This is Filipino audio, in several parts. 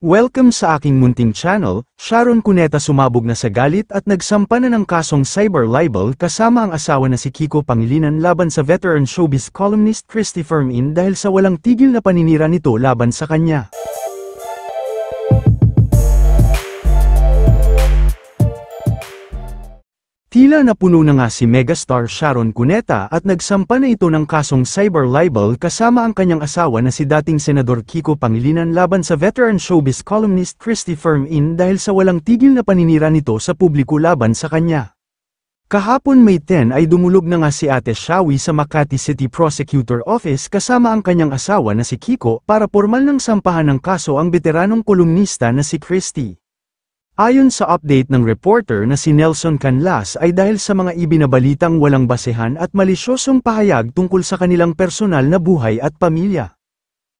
Welcome sa aking munting channel, Sharon Cuneta sumabog na sa galit at nagsampa na ng kasong cyber libel kasama ang asawa na si Kiko Pangilinan laban sa veteran showbiz columnist Christy Fermin dahil sa walang tigil na paninira nito laban sa kanya. Tila napuno na nga si megastar Sharon Cuneta at nagsampa na ito ng kasong cyber libel kasama ang kanyang asawa na si dating Senador Kiko Pangilinan laban sa veteran showbiz columnist Christy Firmin dahil sa walang tigil na paninira nito sa publiko laban sa kanya. Kahapon May 10 ay dumulog na nga si Ate Shawi sa Makati City Prosecutor Office kasama ang kanyang asawa na si Kiko para formal ng sampahan ng kaso ang veteranong kolumnista na si Christy. Ayon sa update ng reporter na si Nelson Canlas ay dahil sa mga ibinabalitang walang basehan at malisyosong pahayag tungkol sa kanilang personal na buhay at pamilya.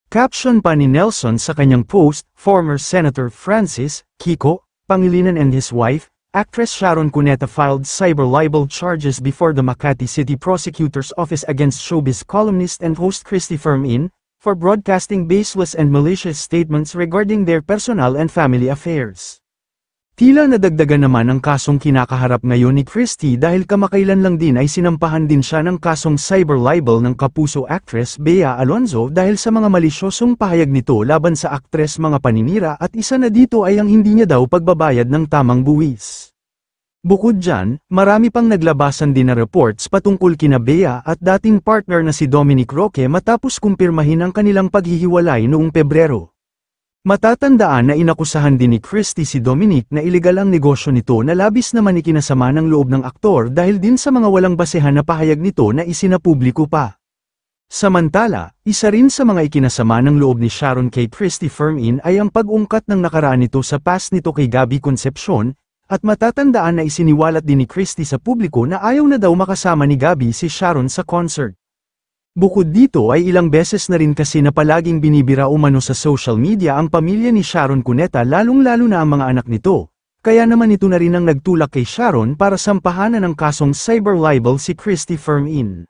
Caption pa ni Nelson sa kanyang post, former Senator Francis, Kiko, Pangilinan and his wife, actress Sharon Cuneta filed cyber libel charges before the Makati City Prosecutor's Office against showbiz columnist and host Christy Firmin, for broadcasting baseless and malicious statements regarding their personal and family affairs. Tila nadagdagan naman ang kasong kinakaharap ngayon ni Christie dahil kamakailan lang din ay sinampahan din siya ng kasong cyber libel ng kapuso actress Bea Alonzo dahil sa mga malisyosong pahayag nito laban sa actress mga paninira at isa na dito ay ang hindi niya daw pagbabayad ng tamang buwis. Bukod dyan, marami pang naglabasan din na reports patungkol kina Bea at dating partner na si Dominic Roque matapos kumpirmahin ang kanilang paghihiwalay noong Pebrero. Matatandaan na inakusahan din ni Christie si Dominic na ilegal ang negosyo nito na labis naman ikinasama ng loob ng aktor dahil din sa mga walang basehan na pahayag nito na isinapubliko pa. Samantala, isa rin sa mga ikinasama ng loob ni Sharon K. Christie Firmin ay ang pag-ungkat ng nakaraan nito sa past nito kay Gabby Concepcion, at matatandaan na isiniwalat din ni Christie sa publiko na ayaw na daw makasama ni Gabby si Sharon sa concert. Bukod dito ay ilang beses na rin kasi na palaging binibira umano sa social media ang pamilya ni Sharon Cuneta lalong-lalo na ang mga anak nito, kaya naman ito na rin ang nagtulak kay Sharon para sampahanan ng kasong cyber libel si Christy Firmin.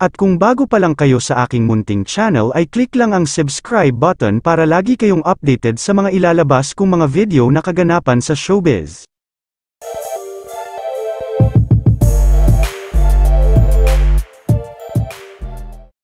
At kung bago pa lang kayo sa aking munting channel ay click lang ang subscribe button para lagi kayong updated sa mga ilalabas kong mga video na kaganapan sa showbiz.